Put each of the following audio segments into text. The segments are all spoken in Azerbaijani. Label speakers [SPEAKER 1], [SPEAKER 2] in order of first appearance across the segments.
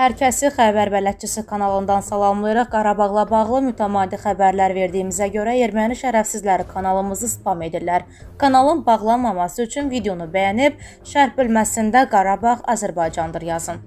[SPEAKER 1] Hər kəsi xəbər bələdçisi kanalından salamlayırıq. Qarabağla bağlı mütəmadi xəbərlər verdiyimizə görə erməni şərəfsizləri kanalımızı spam edirlər. Kanalın bağlanmaması üçün videonu bəyənib, şərh bölməsində Qarabağ Azərbaycandır yazın.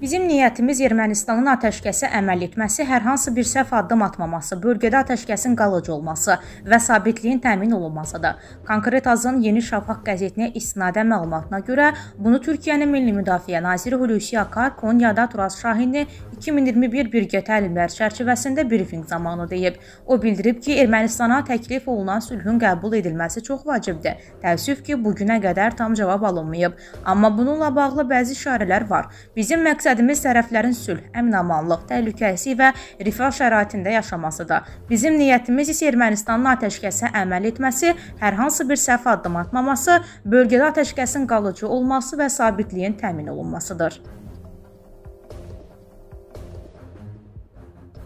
[SPEAKER 1] Bizim niyyətimiz Ermənistanın atəşkəsə əməl etməsi, hər hansı bir səhv addım atmaması, bölgədə atəşkəsin qalıcı olması və sabitliyin təmin olunmasıdır. Konkret Azın Yeni Şafaq qəzetinə istinadən məlumatına görə, bunu Türkiyənin Milli Müdafiə naziri Hulusi Akar Konyada Turas Şahini 2021 birgə təlimlər çərçivəsində brifinq zamanı deyib. O bildirib ki, Ermənistana təklif olunan sülhün qəbul edilməsi çox vacibdir. Təəssüf ki, bu günə qədər tam cavab alınmayıb, amma bununla bağlı bəzi işarələr var. Bizim məqsədimiz tərəflərin sülh, əminamanlıq, təhlükəsi və rifah şəraitində yaşamasıdır. Bizim niyyətimiz isə Ermənistanın atəşkəsə əməl etməsi, hər hansı bir səhv addım atmaması, bölgədə atəşkəsin qalıcı olması və sabitliyin təmin olunmasıdır.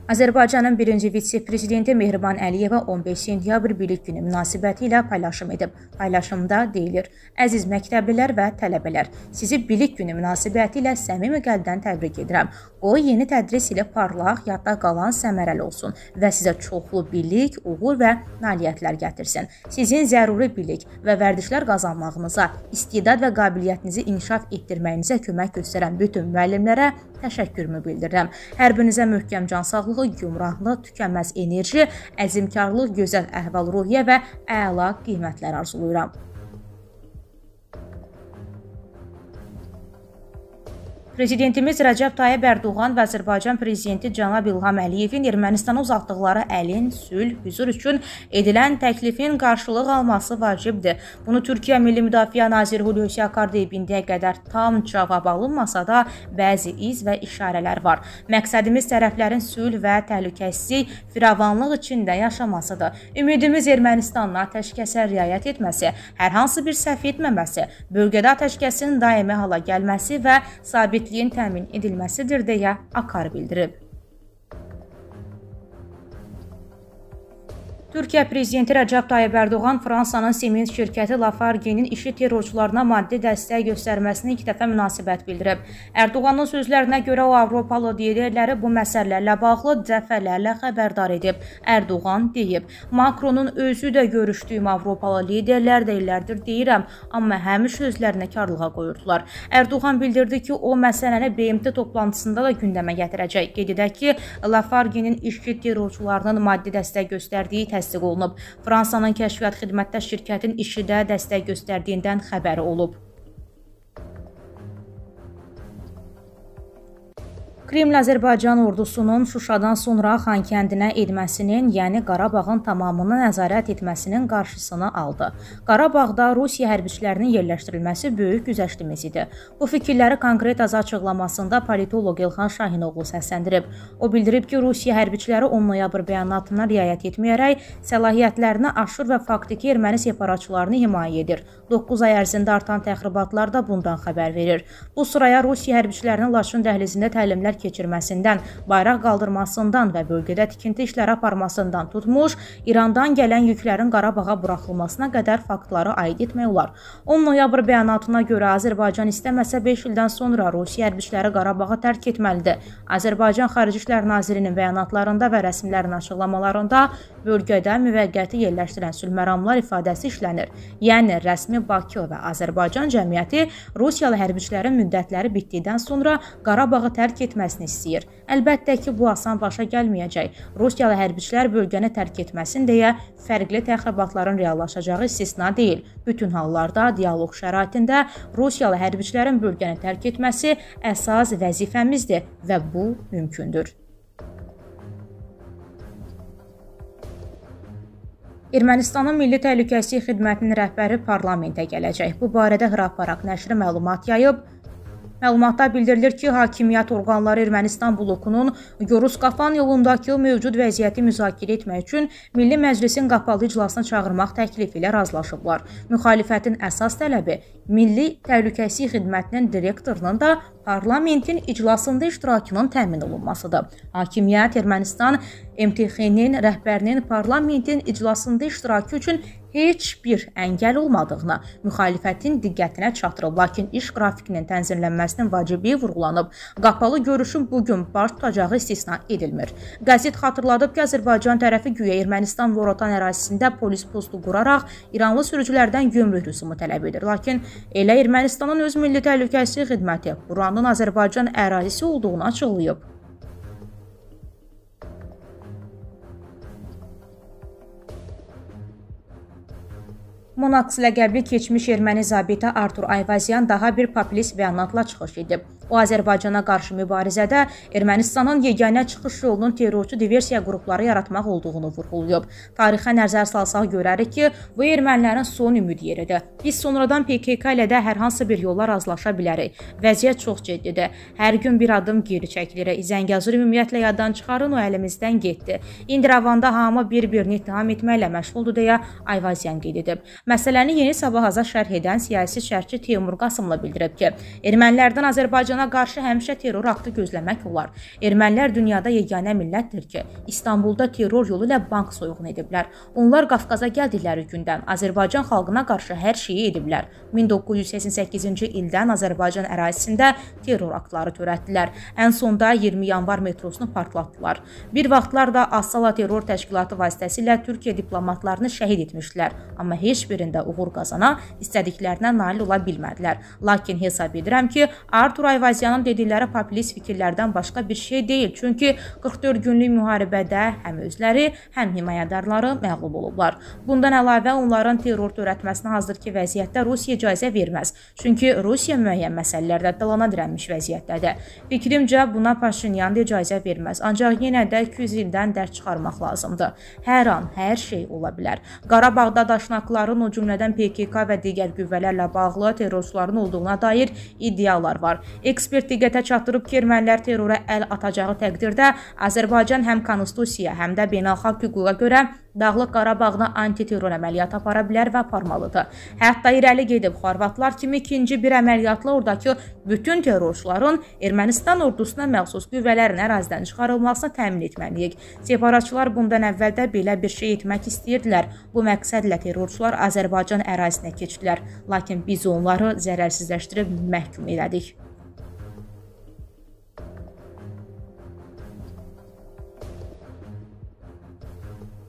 [SPEAKER 1] Azərbaycanın birinci vitse-prezidenti Mehriban Əliyeva 15 sentyabr Bilik Günü münasibəti ilə paylaşım edib. Paylaşımda deyilir: "Əziz məktəblilər və tələbələr, sizi Bilik Günü münasibəti ilə səmimi qəlbdən təbrik edirəm. Qoy yeni tədris ili parlaq, yadda qalan səmərəli olsun və sizə çoxlu bilik, uğur və nailiyyətlər gətirsin. Sizin zəruri bilik və vərdişlər qazanmağınıza, istedad və qabiliyyətinizi inkişaf etdirməyinizə kömək göstərən bütün müəllimlərə təşəkkürümü bildirirəm. Hər birinizə möhkəm can sağlığı dayanıqlı, yumranlı, tükənməz enerji, əzimkarlıq, gözəl əhval-ruhiyyə və əla qiymətlər arzulayıram. Prezidentimiz Rəcəb Tayyib Ərdoğan və Azərbaycan prezidenti cənab İlham Əliyevin Ermənistana uzatdıqları əlin sülh, hüzur üçün edilən təklifin qarşılıq alması vacibdir. Bunu Türkiyə Milli Müdafiə naziri Hulusi Akar deyib indiyə qədər tam cavab alınmasa da bəzi iz və işarələr var. Məqsədimiz tərəflərin sülh və təhlükəsizlik, firavanlıq içində yaşamasıdır. Ümidimiz Ermənistanın atəşkəsə riayət etməsi, hər hansı bir səhv etməməsi, bölgədə atəşkəsin daimi hala gəlməsi və sabit mövcudluğun təmin edilməsidir deyə Akar bildirib. Türkiyə prezidenti Rəcəb Tayyib Ərdoğan Fransanın Siemens şirkəti Lafarge-nin işi terrorçularına maddi dəstək göstərməsini ilk dəfə münasibət bildirib. Ərdoğanın sözlərinə görə o Avropalı liderləri bu məsələlərlə bağlı dəfələrlə xəbərdar edib. Ərdoğan deyib: "Makronun özü də görüşdüyüm Avropalı liderlər də illərdir deyirəm, amma həmişə özlərinə karlığa qoyurdular." Ərdoğan bildirdi ki, o məsələni BMT toplantısında da gündəmə gətirəcək. Qeyd edək ki, Lafarge-nin işçi terrorçularının maddi dəstək göstərdiyi təsdiq təsdiq olunub. Fransanın kəşfiyyat xidmətdə şirkətin işidə dəstək göstərdiyindən xəbəri olub. Kreml Azərbaycan ordusunun Şuşadan sonra Xankəndinə edməsinin, yəni Qarabağın tamamını nəzarət etməsinin qarşısını aldı. Qarabağda Rusiya hərbiçilərinin yerləşdirilməsi böyük güzəştimiz idi. Bu fikirləri konkret az açıqlamasında politoloq Elxan Şahinoğlu səsləndirib. O bildirib ki, Rusiya hərbiçiləri 10 noyabr bəyanatına riayət etməyərək səlahiyyətlərini aşır və faktiki erməni separatçılarını himayə edir. 9 ay ərzində artan təxribatlar da bundan xəbər verir. Bu sıraya Rusiya hərbiçilərinin Laçın dəhlizində təlimlər hərəkət keçirməsindən, bayraq qaldırmasından və bölgədə tikinti işləri aparmasından tutmuş, İrandan gələn yüklərin Qarabağa buraxılmasına qədər faktları aid etmək olar. 10 noyabr bəyanatına görə Azərbaycan istəməsə 5 ildən sonra Rusiya hərbiçiləri Qarabağı tərk etməlidir. Azərbaycan Xarici İşlər Nazirinin bəyanatlarında və rəsmilərin açıqlamalarında bölgədə müvəqqəti yerləşdirən sülhməramlar ifadəsi işlənir. Yəni rəsmi Bakı və Azərbaycan cəmiyyəti Rusiyalı hərbiçilərin müddətləri bitdikdən sonra Qarabağı tərk etməlidir edilməsini istəyir. Əlbəttə ki, bu asan başa gəlməyəcək. Rusiyalı hərbiçilər bölgəni tərk etməsin deyə fərqli təxribatların reallaşacağı istisna deyil. Bütün hallarda dialoq şəraitində Rusiyalı hərbiçilərin bölgəni tərk etməsi əsas vəzifəmizdir və bu mümkündür. Ermənistanın Milli Təhlükəsizlik Xidmətinin rəhbəri parlamentə gələcək. Bu barədə Hraparak nəşri məlumat yayıb. Məlumatda bildirilir ki, hakimiyyət orqanları Ermənistan blokunun Yoruz-Qafan yolundakı mövcud vəziyyəti müzakirə etmək üçün Milli Məclisin qapalı iclasına çağırmaq təklifi ilə razılaşıblar. Müxalifətin əsas tələbi Milli Təhlükəsizlik Xidmətinin direktorunun da parlamentin iclasında iştirakının təmin olunmasıdır. Hakimiyyət Ermənistan MTX-nin rəhbərinin parlamentin iclasında iştirakı üçün heç bir əngəl olmadığını müxalifətin diqqətinə çatdırıb, lakin iş qrafikinin tənzimlənməsinin vacibi vurğulanıb. Qapalı görüşün bu gün baş tutacağı istisna edilmir. Qəzet xatırladıb ki, Azərbaycan tərəfi güya Ermənistan Vorotan ərazisində polis postu quraraq İranlı sürücülərdən gömrük rüsumu tələb edir. Lakin elə Ermənistanın öz milli təhlükəsizlik xidməti buranın Azərbaycan ərazisi olduğunu açıqlayıb. Monaks ləqəbli keçmiş erməni zabiti Artur Ayvazyan daha bir populist bəyanatla çıxış edib. O Azərbaycana qarşı mübarizədə Ermənistanın yeganə çıxış yolunun terrorçu diversiya qrupları yaratmaq olduğunu vurğulayıb. Tarixə nəzər salsaq görərik ki, bu ermənilərin son ümid yeridir. Biz sonradan PKK ilə də hər hansı bir yolla razılaşa bilərik. Vəziyyət çox ciddidir. Hər gün bir adım geri çəkilirik. Zəngəzur ümumiyyətlə yaddan çıxarın, o əlimizdən getdi. İndi Ravanda hamı bir-birini ittiham etməklə məşğuldur deyə Ayvazyan qeyd edib. Məsələni yeni sabahaza şərh edən siyasi şərhçi Teymur Qasımlı bildirib ki, ermənilərdən Azərbaycan Azərbaycana qarşı həmişə terror aktı gözləmək olar. Ermənilər dünyada yeganə millətdir ki, İstanbulda terror yolu ilə bank soyuğunu ediblər. Onlar Qafqaza gəldikləri gündən Azərbaycan xalqına qarşı hər şeyi ediblər. 1988-ci ildən Azərbaycan ərazisində terror aktları törətdilər. Ən sonda 20 yanvar metrosunu partlatdılar. Bir vaxtlar da Assala terror təşkilatı vasitəsilə Türkiyə diplomatlarını şəhid etmişdilər, amma heç birində uğur qazana istədiklərinə nail ola bilmədilər. Lakin hesab edirəm ki, Artur Ayva Evazyanın dedikləri populist fikirlərdən başqa bir şey deyil. Çünki 44 günlük müharibədə həm özləri, həm himayədarları məğlub olublar. Bundan əlavə onların terror törətməsinə hazırki vəziyyətdə Rusiya icazə verməz. Çünki Rusiya müəyyən məsələlərdə dalana dirənmiş vəziyyətdədir. Fikrimcə buna Paşinyan da icazə verməz. Ancaq yenə də 200 ildən dərd çıxarmaq lazımdır. Hər an hər şey ola bilər. Qarabağda daşnaqların, o cümlədən PKK və digər qüvvələrlə bağlı terrorçuların olduğuna dair iddialar var. E Ekspert diqqətə çatdırıb ki, ermənilər terrora əl atacağı təqdirdə Azərbaycan həm konstitusiya, həm də beynəlxalq hüquqa görə Dağlıq Qarabağda antiterror əməliyyatı apara bilər və aparmalıdır. Hətta irəli gedib xorvatlar kimi ikinci bir əməliyyatla ordakı bütün terrorçuların Ermənistan ordusuna məxsus qüvvələrin ərazidən çıxarılmasını təmin etməliyik. Separatçılar bundan əvvəl də belə bir şey etmək istəyirdilər. Bu məqsədlə terrorçular Azərbaycan ərazisinə keçdilər, lakin biz onları zərərsizləşdirib məhkum elədik.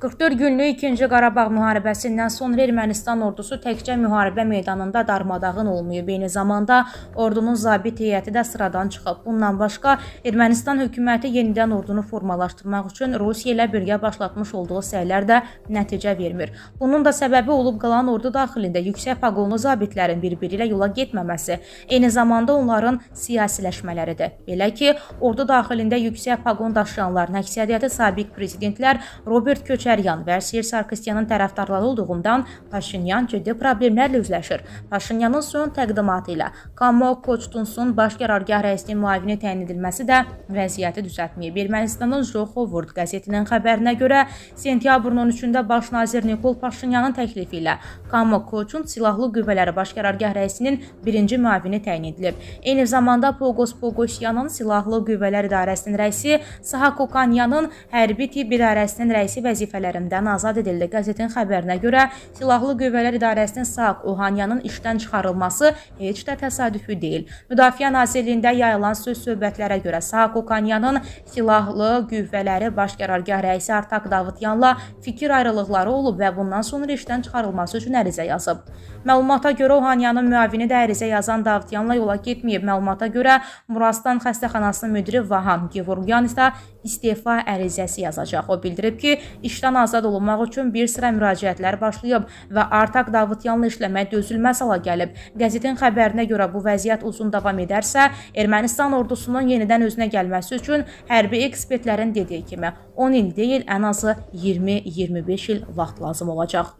[SPEAKER 1] 44 günlük 2-ci Qarabağ müharibəsindən sonra Ermənistan ordusu təkcə müharibə meydanında darmadağın olmayıb, eyni zamanda ordunun zabit heyəti də sıradan çıxıb. Bundan başqa Ermənistan hökuməti yenidən ordunu formalaşdırmaq üçün Rusiya ilə birgə başlatmış olduğu səylər də nəticə vermir. Bunun da səbəbi olub qalan ordu daxilində yüksək paqonlu zabitlərin bir-biri ilə yola getməməsi, eyni zamanda onların siyasiləşmələridir. Belə ki, ordu daxilində yüksək paqon daşıyanların əksəriyyəti sabiq prezidentlər Robert Köçəri Paşinyan və Sir Sarkisyanın tərəfdarları olduğundan Paşinyan ciddi problemlərlə üzləşir. Paşinyanın son təqdimatı ilə Kamo Koçtunsun baş qərargah rəisinin müavini təyin edilməsi də vəziyyəti düzəltməyib. Ermənistanın Johovurd qəzetinin xəbərinə görə sentyabrın 13-də baş nazir Nikol Paşinyanın təklifi ilə Kamo Koçun silahlı qüvvələri baş qərargah rəisinin birinci müavini təyin edilib. Eyni zamanda Pogos Pogosyanın silahlı qüvvələr idarəsinin rəisi Sahakokanyanın hərbi tibb idarəsinin rəisi vəzifə vəzifələrindən azad edildi. Qəzetin xəbərinə görə Silahlı Qüvvələr İdarəsinin Saq Ohanyanın işdən çıxarılması heç də təsadüfi deyil. Müdafiə Nazirliyində yayılan söz-söhbətlərə görə Saq Ohanyanın Silahlı Qüvvələri Baş Qərargah rəisi Artak Davudyanla fikir ayrılıqları olub və bundan sonra işdən çıxarılması üçün ərizə yazıb. Məlumata görə Ohanyanın müavini də ərizə yazan Davudyanla yola getməyib. Məlumata görə Murastan xəstəxanasının müdiri Vahan Gevuryan isə istefa ərizəsi yazacaq. O bildirib ki, işdən işdən azad olunmaq üçün bir sıra müraciətlər başlayıb və Artaq Davudyanla işləmə dözülməz hala gəlib. Qəzetin xəbərinə görə bu vəziyyət uzun davam edərsə, Ermənistan ordusunun yenidən özünə gəlməsi üçün hərbi ekspertlərin dediyi kimi 10 il deyil, ən azı 20-25 il vaxt lazım olacaq.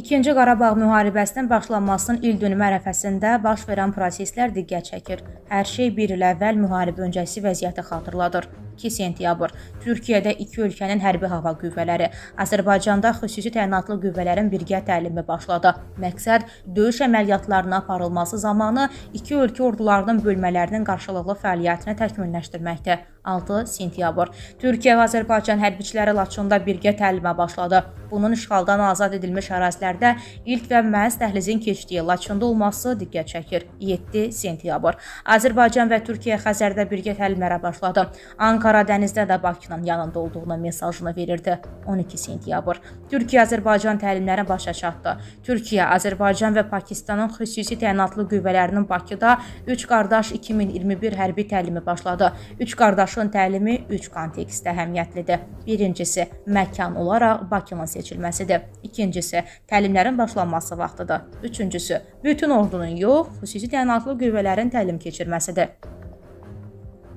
[SPEAKER 1] İkinci Qarabağ müharibəsinin başlanmasının il dönümü ərəfəsində baş verən proseslər diqqət çəkir. Hər şey bir il əvvəl müharibə öncəsi vəziyyəti xatırladır. 22 sentyabr. Türkiyədə iki ölkənin hərbi hava qüvvələri, Azərbaycanda xüsusi təyinatlı qüvvələrin birgə təlimi başladı. Məqsəd döyüş əməliyyatlarına aparılması zamanı iki ölkə ordularının bölmələrinin qarşılıqlı fəaliyyətini təkmilləşdirməkdir. 6 sentyabr. Türkiyə və Azərbaycan hərbiçiləri Laçında birgə təlimə başladı. Bunun işğaldan azad edilmiş ərazilərdə ilk və məhz dəhlizin keçdiyi Laçında olması diqqət çəkir. 7 sentyabr. Azərbaycan və Türkiyə Xəzərdə birgə təlimlərə başladı. Ankara Karadənizdə də Bakının yanında olduğunu mesajını verirdi. 12 sentyabr Türkiyə-Azərbaycan təlimləri başa çatdı. Türkiyə, Azərbaycan və Pakistanın xüsusi təyinatlı qüvvələrinin Bakıda 3 qardaş 2021 hərbi təlimi başladı. 3 qardaşın təlimi 3 kontekstdə əhəmiyyətlidir. Birincisi, məkan olaraq Bakının seçilməsidir. İkincisi, təlimlərin başlanması vaxtıdır. Üçüncüsü, bütün ordunun yox, xüsusi təyinatlı qüvvələrin təlim keçirməsidir.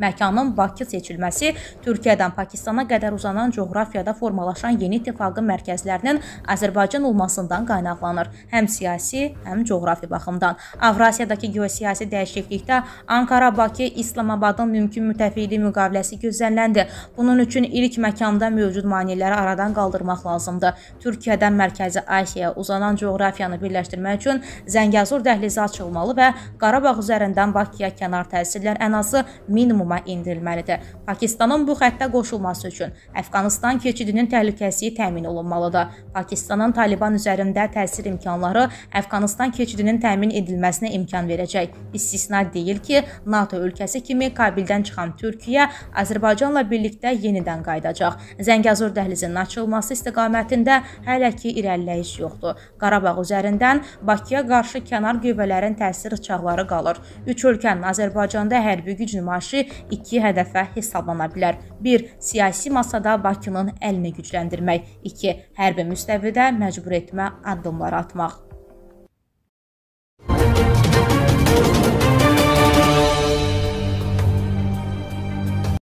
[SPEAKER 1] Məkanın Bakı seçilməsi Türkiyədən Pakistana qədər uzanan coğrafiyada formalaşan yeni ittifaqın mərkəzlərinin Azərbaycan olmasından qaynaqlanır. Həm siyasi, həm coğrafi baxımdan. Avrasiyadakı geosiyasi dəyişiklikdə Ankara-Bakı İslamabadın mümkün müttəfiqlik müqaviləsi gözlənləndi. Bunun üçün ilk məkanda mövcud maneələri aradan qaldırmaq lazımdır. Türkiyədən Mərkəzi Asiyaya uzanan coğrafiyanı birləşdirmək üçün Zəngəzur dəhlizi açılmalı və Qarabağ üzərindən Bakıya kənar təsirlər ən azı minimuma adama endirilməlidir. Pakistanın bu xəttə qoşulması üçün Əfqanıstan keçidinin təhlükəsizliyi təmin olunmalıdır. Pakistanın Taliban üzərində təsir imkanları Əfqanıstan keçidinin təmin edilməsinə imkan verəcək. İstisna deyil ki, NATO ölkəsi kimi Kabildən çıxan Türkiyə Azərbaycanla birlikdə yenidən qayıdacaq. Zəngəzur dəhlizinin açılması istiqamətində hələ ki irəliləyiş yoxdur. Qarabağ üzərindən Bakıya qarşı kənar qüvvələrin təsir çağları qalır. Üç ölkənin Azərbaycanda hərbi güc nümayişi iki hədəfə hesablana bilər. 1. Siyasi masada Bakının əlini gücləndirmək. 2. Hərbi müstəvidə məcbur etmə addımları atmaq.